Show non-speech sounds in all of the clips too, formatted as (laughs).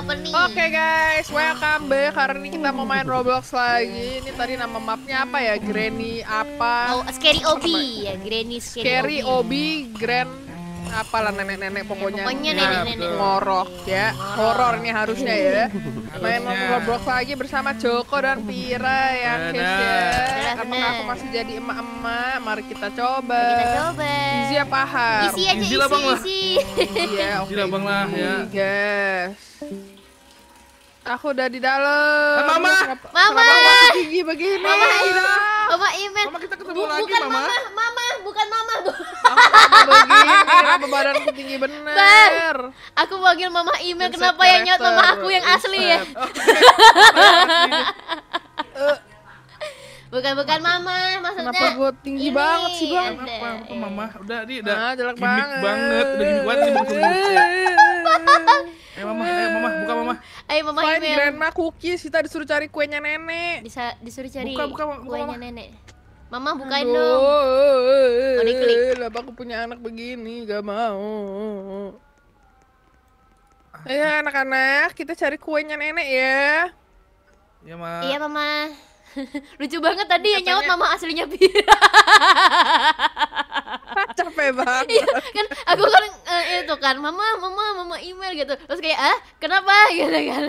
opening Oke okay, guys, welcome back. Hari ini kita mau main Roblox lagi. Ini tadi nama mapnya apa ya? Granny apa? Oh, Scary Obi. Ya, Granny Scary, Scary Obi. Obi Grand apalah nenek-nenek pokoknya. Pokoknya ya, nenek-nenek ngorok ya. Horor ini harusnya ya. Iya. Main Roblox lagi bersama Joko dan Pira ya ya. Apakah aku masih jadi emak-emak? Mari kita coba. Kita coba. Isi apa har? Isi aja isi. Bang lah. Iya, oke. Bang lah ya. Guys. Aku udah di dalam. Eh, mama. Kenapa, mama. Kenapa gigi begini? Mama. Iya. Mama Iman Mama kita ketemu Bu, lagi, bukan mama. Mama, mama, bukan mama. Aku begini. Kenapa badanku tinggi bener? Bar, aku panggil mama email, Insert kenapa yang nyot mama aku yang Insert. asli ya? Oh, (laughs) bukan bukan mama maksudnya kenapa gue tinggi ini. banget sih bang kenapa apa mama udah di, udah ah, jelek banget. banget udah gini banget sih bukan (laughs) eh mama eh mama buka mama ayo mama Selain email grandma cookies kita disuruh cari kuenya nenek bisa disuruh cari buka buka, buka kuenya mama. nenek Mama bukain Aduh, dong. Oh, diklik. Lah eh, aku punya anak begini, gak mau. Ah. Ayo anak-anak, kita cari kuenya nenek ya. Iya, Ma. Iya, Mama. (laughs) Lucu banget tadi Katanya... ya nyaut mama aslinya Pira. (laughs) capek banget iya kan aku kan uh, itu kan mama mama mama email gitu terus kayak ah kenapa (laughs) gitu kan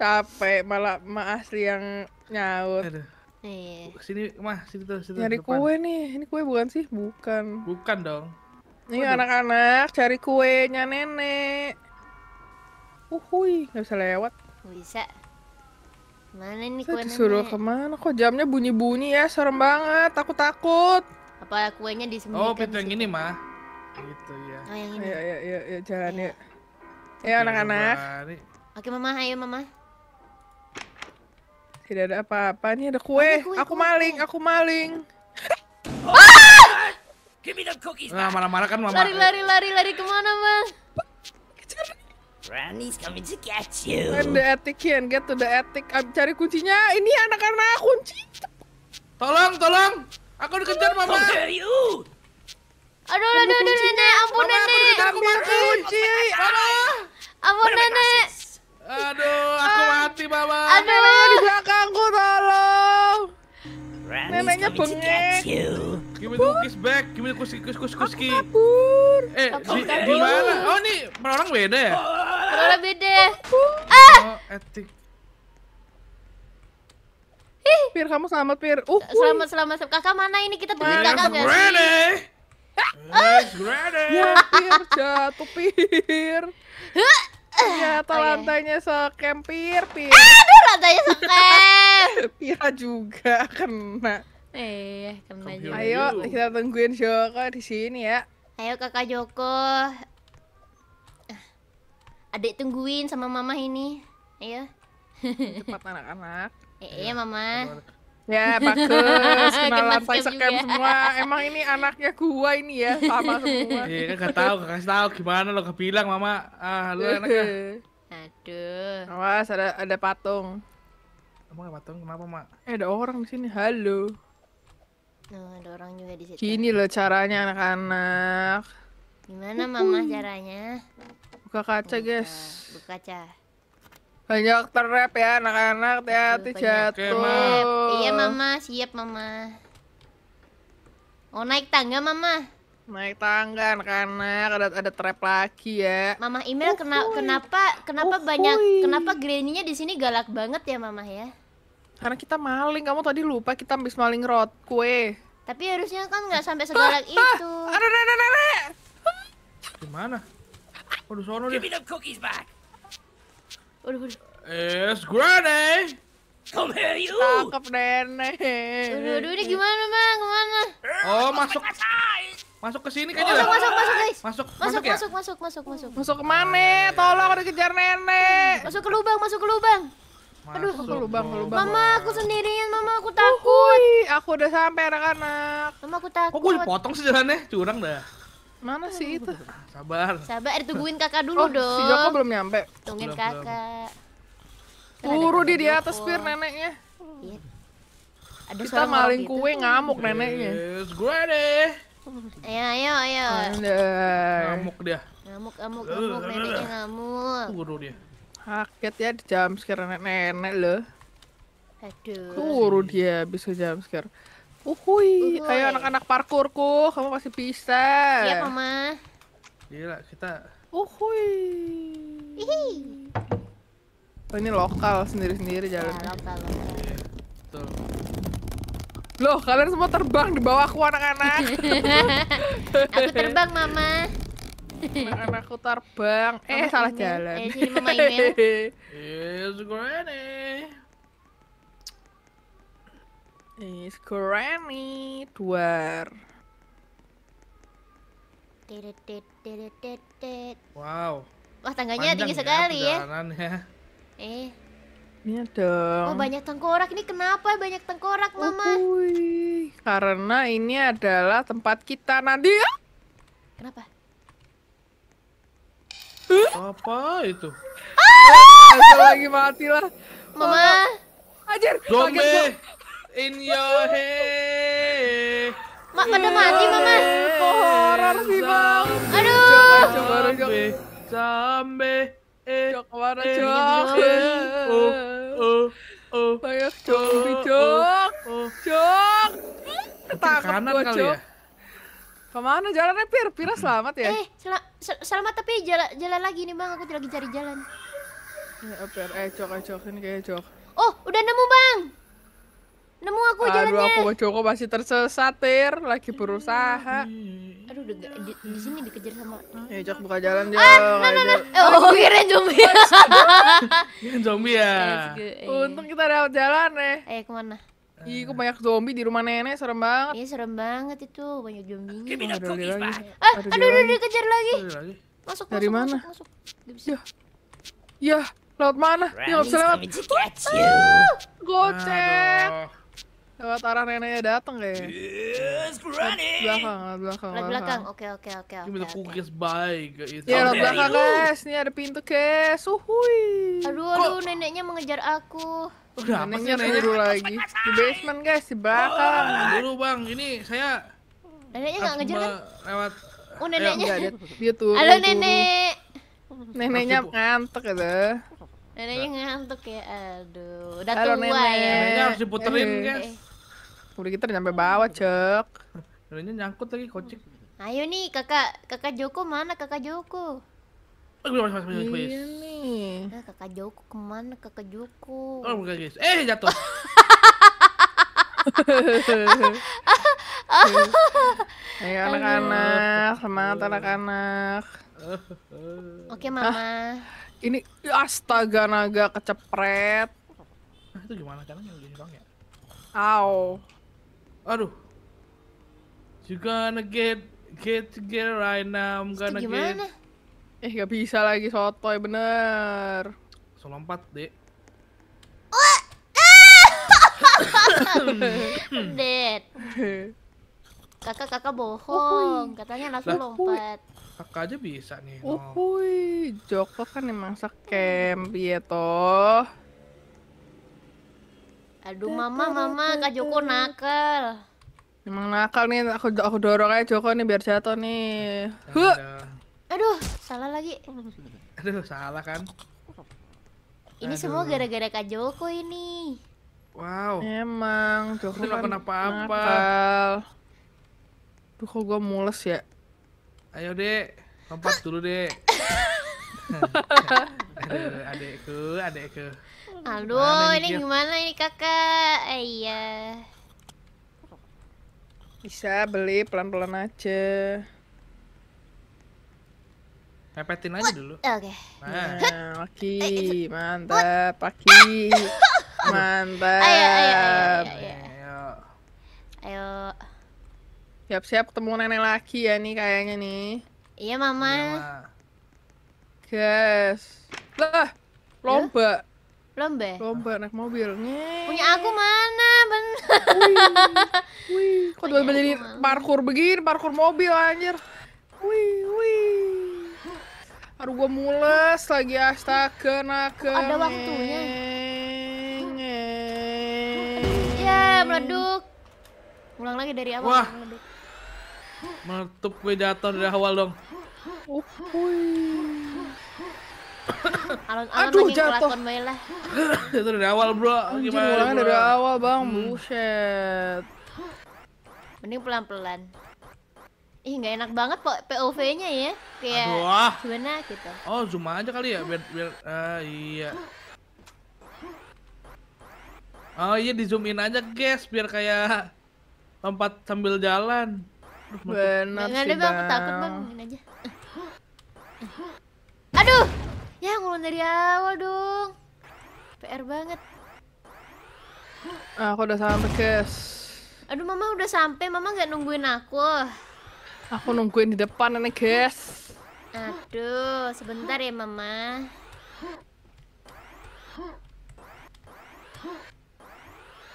capek malah ma asli yang nyaut Aduh. Iya. Oh, sini mah sini tuh sini. Nyari kue nih. Ini kue bukan sih? Bukan. Bukan dong. Ini anak-anak cari kuenya nenek. Uhuy, nggak bisa lewat. Bisa. Mana nih kuenya? Disuruh kemana? Kok jamnya bunyi-bunyi ya? Serem banget, takut-takut. Apa kuenya disembunyikan? Oh, pintu yang ini mah. Gitu ya. Oh, yang ini. Ya, ya, ayo, ya iya. jalan ya. Ya anak-anak. Oke, Mama, ayo Mama. Tidak ada apa-apa. nih, ada kue. Oh, kue aku kue. maling, aku maling. Oh. Ah! Give me the cookies. Nah, marah-marah kan Mama. Lari, lari, lari, lari kemana, Mas? brownies coming to get you. And the attic Ken. get to the attic. I'm cari kuncinya. Ini anak-anak kunci. Tolong, tolong. Aku dikejar mama. How dare you? Aduh, aduh, aduh, aduh, nenek, ampun nenek. Aku mau mati. Kunci, Aduh. Ampun nenek. Aduh, aku ah. mati mama. Aduh, di belakangku tolong. Neneknya bengek. Give me the cookies back. Give me the cookies, cookies, cookies. Aku kabur. Eh, di, di mana? Oh, nih, orang beda ya? Oh, Rola beda. Oh, ah. etik. Ih. Pir, kamu selamat, Pir. Uh, selamat, selamat, Kakak mana ini? Kita tungguin kakak nggak sih? Let's ready. Ya, Pir, jatuh, Pir. Ya, okay. Oh, iya. lantainya sekempir, Pir. Aduh, lantainya sekem. (laughs) Pir juga kena. Eh, kena juga. Ayo, kita tungguin Joko di sini ya. Ayo Kakak Joko, adik tungguin sama mama ini ayo cepat anak-anak iya -e, mama Ya, bagus. (laughs) Kenalan Pfizer semua. Emang ini anaknya gua ini ya, sama semua. Iya, kan gak tahu, gak kasih tahu gimana lo kebilang Mama. Ah, lo iya. enaknya. Kan? Aduh. Awas ada ada patung. Kamu ada patung kenapa, Mak? Eh, ada orang di sini. Halo. Oh, ada orang juga di situ. Gini loh caranya anak-anak. Gimana Mama caranya? buka kaca buka, guys buka kaca banyak terap ya anak-anak hati-hati jatuh iya mama siap mama oh naik tangga mama naik tangga anak-anak ada ada trap lagi ya mama email oh, kena, kenapa kenapa oh, banyak kenapa granny-nya di sini galak banget ya mama ya karena kita maling kamu tadi lupa kita habis maling rot kue tapi harusnya kan nggak eh, sampai segalak eh, eh. itu aduh aduh aduh gimana Waduh sono dia. Give me them cookies back. Waduh, waduh. Yes, Granny. Come here you. Tangkap nenek. Waduh, waduh, ini gimana bang? Kemana? Eh, oh masuk. Masuk ke sini kayaknya. Masuk, masuk, masuk guys. Masuk, masuk, ya? masuk, masuk, masuk, masuk, masuk. ke mana? Tolong ada kejar nenek. Masuk ke lubang, masuk ke lubang. Masuk Aduh, ke lubang, ke lubang. Mama, aku sendirian, mama, aku takut. Uhuy, aku udah sampai anak-anak. Mama, aku takut. Kok gue dipotong sih jalannya? Curang dah. Mana sih itu? Sabar. Sabar, tungguin kakak dulu oh, dong. Si Joko belum nyampe. Tungguin belum, kakak. Turu dia di atas pir neneknya. Iya. Kita maling kue ngamuk ngamuk neneknya. Yes, gue deh. Ayo, ayo, ayo. Ngamuk dia. Ngamuk, ngamuk, ngamuk, neneknya ngamuk. Turu dia. Haket ya di jam sekarang nenek-nenek loh. Aduh. Turu dia bisa jam sekarang. Uhuy, Uhuy. ayo anak-anak parkurku, kamu masih bisa. Iya, Mama. Gila, kita Uhuy. Oh, ini lokal sendiri-sendiri iya, jalan. Ya, lokal, iya, betul. Loh, kalian semua terbang di bawahku anak-anak. (laughs) aku terbang, Mama. Anak-anakku terbang. Eh, Mama salah jalan. Eh, sini Mama ini. It's (laughs) granny. is Granny Dwar. Wow. Wah tangganya tinggi ya sekali ya. Eh. ini iya dong. Oh banyak tengkorak ini kenapa banyak tengkorak oh, mama? Ui. Karena ini adalah tempat kita nanti. Kenapa? Apa itu? Ah! Oh, lagi mati lah. Mama. Ajar. Zombie in your head. Mak pada mati mama. Kok horor sih bang? Aduh. Coba coba sampai eh cok, oh, cok Oh oh oh. Banyak cok. Cok. Cok. Ketangkep gua jok. Ya? Kemana jalannya Pir? Pira selamat ya? Eh, sel sel selamat tapi jalan, jalan lagi nih bang, aku lagi cari jalan. Eh, Pir, eh cok, eh cok, ini kayak cok. Oh, udah nemu bang! nemu aku Aduh, jalannya. Aduh, aku Joko masih tersesatir Lagi berusaha. Aduh, udah di, di sini dikejar sama. Ya, Jok buka jalan, dia. Ah, no, no, no. Oh, kira zombie. (laughs) zombie ya. Eh. Untung kita dapat jalan, eh. Eh, kemana? Ih, kok banyak zombie di rumah nenek, serem banget. Iya, serem banget itu, banyak zombie. Give Ah, aduh, aduh, dikejar lagi. Masuk, Dari masuk, mana? masuk, masuk. Ya. Ya, laut mana? Ya, nggak bisa lewat. Ah, gocek. Lewat arah neneknya datang kayaknya. Yes, granny. Belakang, belakang. Lewat belakang. Oke, oke, oke, oke. Gimana cookies baik gitu. Ya, lewat belakang, guys. Ini ada pintu, guys. Uhuy. Aduh, aduh, neneknya mengejar aku. neneknya nanya dulu lagi. Di basement, guys, di belakang. dulu, Bang. Ini saya Neneknya nggak ngejar kan? Lewat Oh, neneknya. Dia, Halo, nenek. Neneknya ngantuk ya Neneknya ngantuk ya, aduh. Udah tua ya. Neneknya harus diputerin, eh. guys. Udah kita gitu udah nyampe bawah, Cek. ini nyangkut lagi kocik. Ayo nih, Kakak, Kakak Joko mana Kakak Joko? Eh, iya nih. Nah, kakak Joko kemana Kakak Joko? Oh, bukan guys. Eh, jatuh. (laughs) Ayo anak-anak, semangat anak-anak. Oke, Mama. Ah, ini astaga naga kecepret. Ah, itu gimana caranya gini bang ya? Au. Aduh. You gonna get get together right now. I'm gonna gimana? get. Eh gak bisa lagi sotoy bener. So lompat dek. Dead. Kakak kakak bohong, katanya langsung lompat. Kakak aja bisa nih. Oh, joko kan emang sekem, ya toh. Aduh mama mama Kak Joko nakal. Emang nakal nih aku aku dorong aja Joko nih biar jatuh nih. Huh. Aduh, salah lagi. Aduh, salah kan. Ini semua gara-gara Kak Joko ini. Wow. Emang Joko kan kenapa-apa. Duh, kok gua mules ya. Ayo, Dek. Lompat dulu, Dek. (laughs) adekku, adekku. Aduh, ini, gimana ini kakak? Eh, iya. Bisa beli pelan-pelan aja. Pepetin aja dulu. Oke. Okay. Nah, Paki, nah, eh, mantap, Paki. (laughs) Mantap. Ayo, ayo, ayo, ayo. Siap-siap ketemu nenek lagi ya nih kayaknya nih. Iya, Mama. Iya, Gas. Lah, lomba. Ya? lomba lomba naik mobil nih punya aku mana ben? wih, wih. kok jadi beli parkur begini parkur mobil anjir wih wih aduh gua mules lagi astaga naga ada waktunya Nge. ya meleduk ulang lagi dari awal Wah. meleduk meletup gue jatuh dari awal dong uh, Alon-alon Aduh, lagi jatuh. lah. (laughs) itu dari awal, Bro. Anjir, Gimana? Bro? dari awal, Bang. Hmm. Buset. Mending pelan-pelan. Ih, nggak enak banget POV-nya ya. Kayak Aduh, ah. gimana gitu. Oh, zoom aja kali ya biar biar uh, iya. Oh iya di zoom in aja guys biar kayak tempat sambil jalan. Benar sih. Gak ada bang, takut bang, nah. aja ngulang dari awal dong. PR banget. Ah, aku udah sampai, guys. Aduh, Mama udah sampai. Mama gak nungguin aku. Aku nungguin di depan ini, guys. Aduh, sebentar ya, Mama.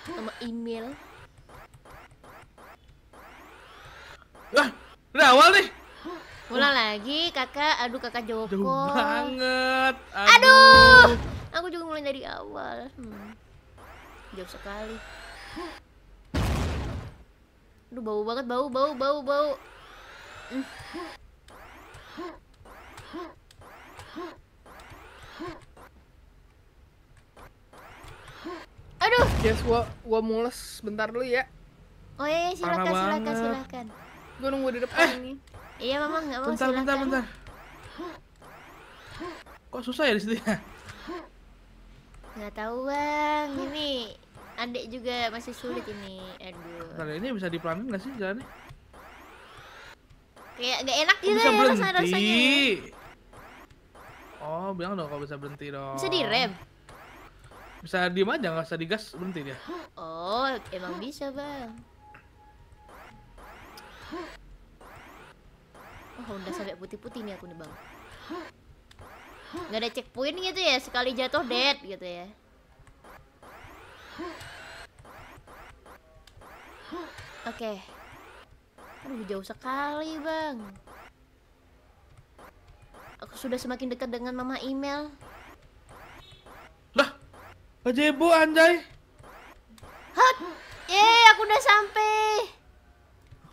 Sama email. Wah, udah awal nih. Ulang lagi kakak, aduh kakak Joko. Jauh banget. Aduh. aduh. Aku juga mulai dari awal. Hmm. Jauh sekali. Aduh bau banget, bau, bau, bau, bau. Hmm. Aduh. Yes, gua gua mules bentar dulu ya. Oh iya, iya silakan silakan silakan. Gua nunggu di depan eh. ini. Iya mama nggak mau. Bentar bentar bentar. Kok susah ya di situ ya? Nggak tahu bang. Ini adik juga masih sulit ini. Aduh. Bentar, ya, ini bisa dipelanin nggak sih jalannya? Kayak gak enak gitu ya rasanya rasanya. Oh, bilang dong kalau bisa berhenti dong. Bisa direm. Bisa diem aja, nggak usah digas, berhenti dia. Oh, emang bisa bang. Oh, udah sampai putih-putih nih aku nih, Bang. Nggak ada checkpoint gitu ya, sekali jatuh dead gitu ya. Oke. Okay. Aduh, jauh sekali, Bang. Aku sudah semakin dekat dengan mama email. Lah, aja ibu anjay. Hot. Eh, aku udah sampai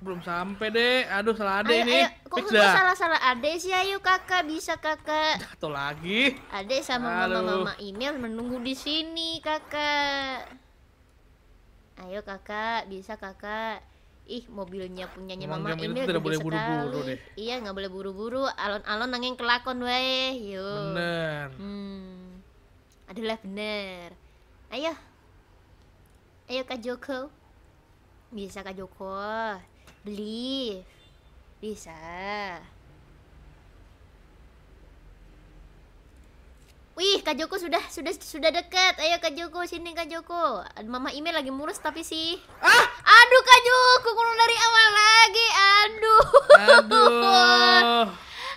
belum sampai deh. Aduh, salah ade ini. Ayo. Kok Fix salah-salah ade sih? Ayo kakak, bisa kakak. Atau lagi. Ade sama mama-mama email menunggu di sini kakak. Ayo kakak, bisa kakak. Ih, mobilnya punyanya Memang mama email tidak boleh buru-buru deh. Iya, nggak boleh buru-buru. Alon-alon nangin kelakon weh. yuk, Bener. Hmm. Adalah bener. Ayo. Ayo Kak Joko. Bisa Kak Joko beli bisa Wih, Kak Joko sudah sudah sudah dekat. Ayo Kak Joko sini Kak Joko. Mama email lagi murus tapi sih. Ah, aduh Kak Joko kurang dari awal lagi. Aduh. Aduh.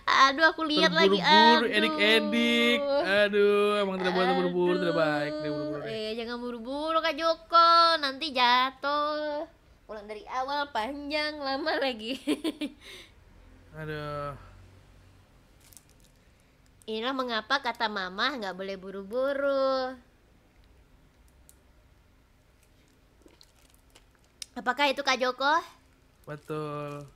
aduh aku lihat lagi. Aduh. Edik-edik. Aduh, emang tidak boleh buru-buru, tidak baik. Tidak buru-buru. Eh, jangan buru-buru Kak Joko, nanti jatuh ulang dari awal panjang lama lagi aduh inilah mengapa kata mama nggak boleh buru-buru apakah itu kak Joko betul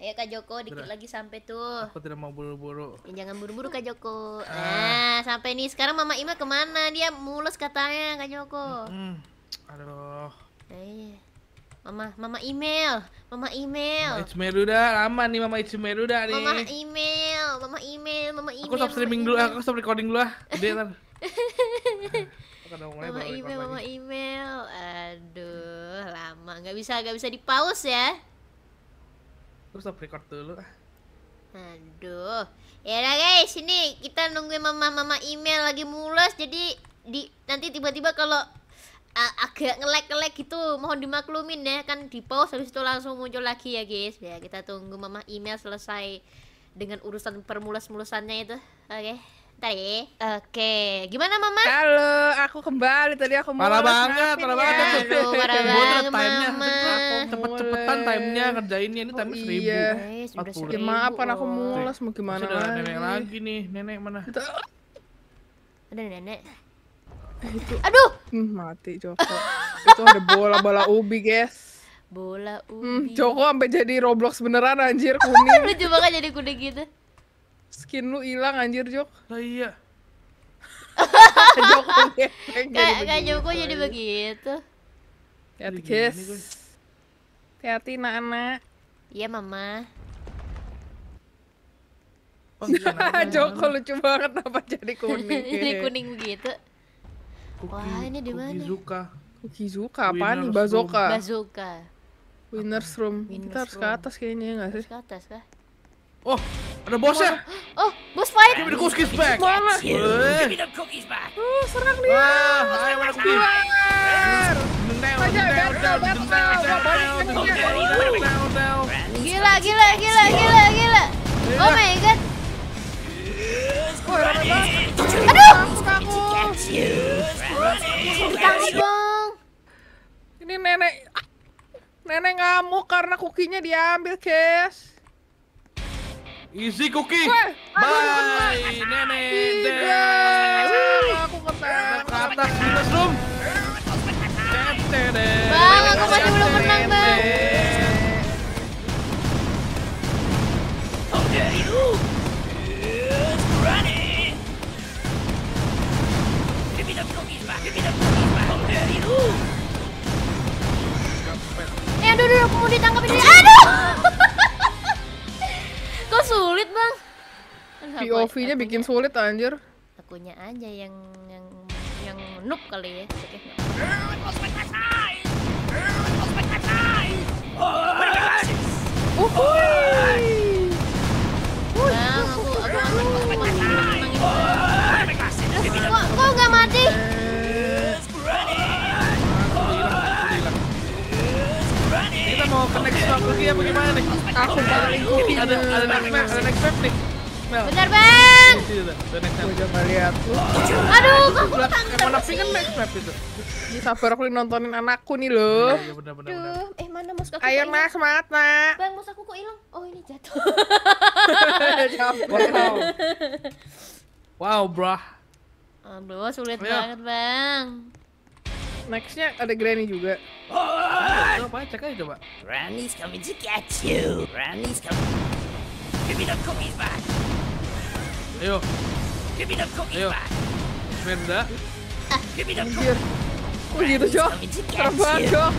Ayo Kak Joko, dikit Berat. lagi sampai tuh. Aku tidak mau buru-buru. Ya, jangan buru-buru Kak Joko. Ah. Nah, sampai nih. Sekarang Mama Ima kemana? Dia mulus katanya Kak Joko. Mm -hmm. Aduh. Eh. Mama, mama email, mama email. Mama email Meruda, lama nih mama email Meruda nih. Mama email, mama email, mama email. Aku stop streaming dulu, aku stop recording dulu ah. (laughs) mama email, mama email. Aduh, lama nggak bisa, nggak bisa di pause ya. Aku stop record dulu ah. Aduh. Ya lah guys, ini kita nungguin mama-mama email lagi mulas jadi di nanti tiba-tiba kalau agak ngelek-ngelek gitu mohon dimaklumin ya kan di pause habis itu langsung muncul lagi ya guys ya kita tunggu mama email selesai dengan urusan permulas-mulasannya itu oke okay. Tadi, oke, Oke, gimana Mama? Halo, aku kembali tadi aku mau Parah banget, parah ya. banget. Aduh, parah banget Mama. Cepet-cepetan timenya kerjainnya ini oh time iya. seribu. Iya, Ya, Maaf kan aku mulas mau gimana lagi. Nenek lagi nih, nenek mana? Ada nenek itu aduh hmm, mati Joko itu ada bola bola ubi guys bola hmm, ubi hmm, Joko sampai jadi Roblox beneran anjir (laughs) kuning lu coba kan jadi kuning gitu skin lu hilang anjir Jok lah iya Joko (laughs) kayak Joko jadi begitu hati guys hati-hati anak-anak iya mama Oh, iya, (laughs) Joko lucu banget apa jadi kuning. jadi kuning begitu. Wah, ini di mana? Kukizuka. Kukizuka apaan nih? Bazoka. Room. Bazoka. Winners room. Winners Kita harus room. ke atas kayaknya ya enggak sih? Harus ke atas kah? Oh, ada bosnya. Oh, oh bos fight. Give me the cookies back. Mana? Give me the cookies back. Oh, serang dia. Wah, ayo mana cookies? Gila, gila, gila, gila, gila. Oh my god. Aduh. Aku kamu dong. Ini nenek nenek ngamuk karena kukinya diambil, Kes. Easy cookie. Bye, nenek. Tidak. Aku ketangkap. Ke atas, mushroom. Bang, aku masih belum menang, Bang. aku mau ditangkap ini. Aduh. (laughs) Kok sulit, Bang? POV-nya bikin sulit anjir. Akunya aja yang yang yang noob kali ya. Oke. Okay. ke ya, next map lagi nih? Ada next map, nih. benar bang. coba lihat. Aduh, kok sih? kan next map itu. Ini sabar aku nontonin anakku nih loh. Iya, iya, eh mana mus aku? Ayo nak semangat nak. Bang mus aku kok hilang? Oh ini jatuh. (laughs) wow. Wow, brah. Aduh, sulit banget bang nextnya ada Granny juga. Oh, apa? Cek aja coba. Granny's coming to get you. Granny's coming. Give me the cookies back. Ayo. Give me the cookies Ayo. back. Merda. Ah, give me the cookies. Kok gitu, Cok? Serem banget, Cok.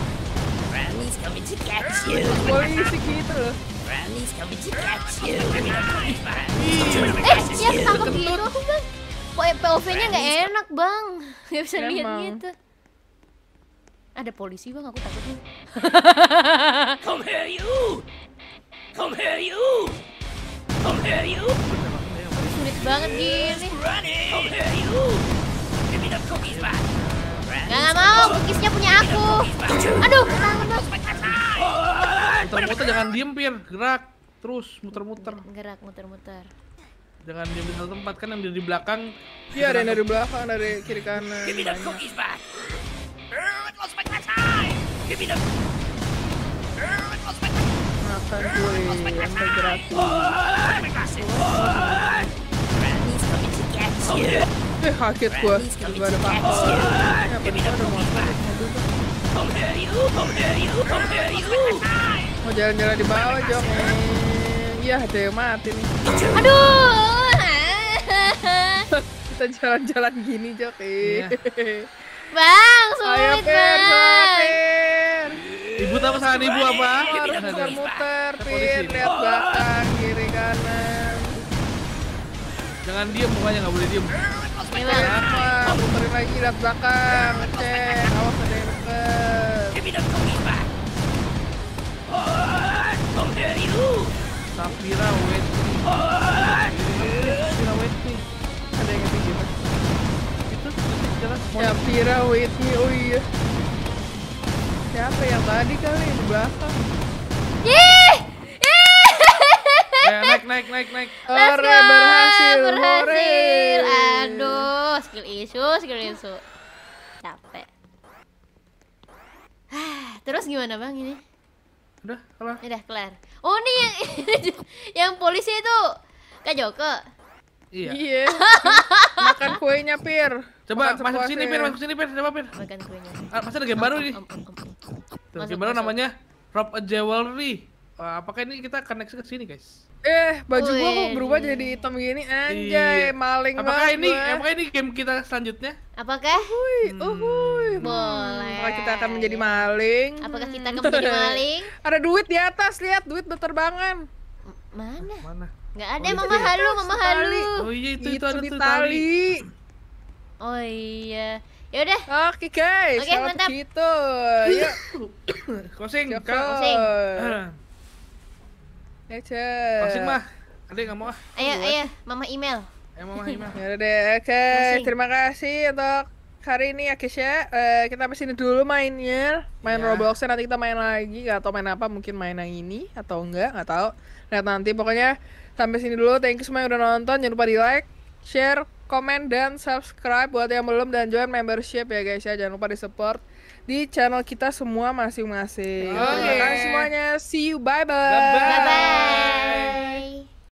Granny's coming to get you. Polisi gitu loh. Granny's coming to get you. Eh, dia ketangkep gitu, aku Bang. POV-nya nggak enak, Bang. Gak bisa lihat gitu. Ada polisi bang, aku takut nih. (laughs) Come here you. Come here you. Come here you. Sulit banget gini. Come here you. Give me the cookies back. Gak, gak mau, cookiesnya punya aku. Aduh, oh, oh, oh, Muter-muter jangan diem, Pir. Gerak. Terus muter-muter. Gerak, muter-muter. Jangan diem di satu tempat, kan yang di belakang. Iya, ada yang dari belakang, dari kiri kanan. Give me the cookies back. Bebida. Nossa, foi essa graça. Eh, que é tua. Agora vai. Mau jalan-jalan di bawah, Jong. Iya, ada yang mati nih. Aduh! (laughs) Kita jalan-jalan gini, Jok. Eh. Iya. Bang, sulit, Ayo, Bang ribut apa salah ibu apa? muter, Pin. Lihat belakang, kiri kanan. Jangan diem, pokoknya nggak boleh diem. Kenapa? Puterin lagi, lihat belakang. Cek, awas ada yang deket. Safira wait, Safira wait, Ada yang ngerti Itu, itu jelas. Safira Wetri, oh iya. Siapa yang tadi kali di belakang? Ih! Eh, naik naik naik naik. Ore berhasil. Berhasil. Aduh, skill isu, skill isu. Capek. Ah, terus gimana Bang ini? Udah, kelar. Udah kelar. Oh, ini yang (laughs) yang polisi itu Kak Joko. Iya. iya. (laughs) Makan kuenya, Pir. Coba masuk sini, Pir. Ya. Masuk sini, Pir. Coba, Pir. Makan kuenya. Ah, ada game baru nih. Om, om, om, om. Tuh, gitu. masuk, gimana masuk. namanya? Rob a Jewelry. Uh, apakah ini kita connect ke sini, guys? Eh, baju gua kok berubah jadi hitam gini? Iya. Anjay, maling apakah Ini, gua. apakah ini game kita selanjutnya? Apakah? Uhuy, hmm. uhuy. Hmm. Boleh. Apakah kita akan menjadi maling? Apakah kita akan menjadi (laughs) maling? Ada duit di atas, lihat duit berterbangan. M mana? Mana? Gak oh, ada, oh, mama halu, mama halu. Oh iya, itu, itu, itu ada tali. tali. Oh iya. Ya udah. Oke okay, guys. Oke okay, mantap. Gitu. kosing (coughs) Closing. Closing. (coughs) Aja. Closing mah. Ada nggak mau ah? Ayo ayo, mama email. Ayo mama email. ya udah deh. Oke. Okay. Terima kasih untuk hari ini ya ya uh, kita sampai sini dulu mainnya main yeah. Robloxnya nanti kita main lagi atau main apa mungkin main yang ini atau enggak nggak tahu lihat nanti pokoknya sampai sini dulu thank you semua yang udah nonton jangan lupa di like share komen dan subscribe buat yang belum dan join membership ya guys ya jangan lupa di support di channel kita semua masing-masing. Oke. Okay. Terima kasih semuanya. See you. Bye bye. Bye bye. bye, -bye.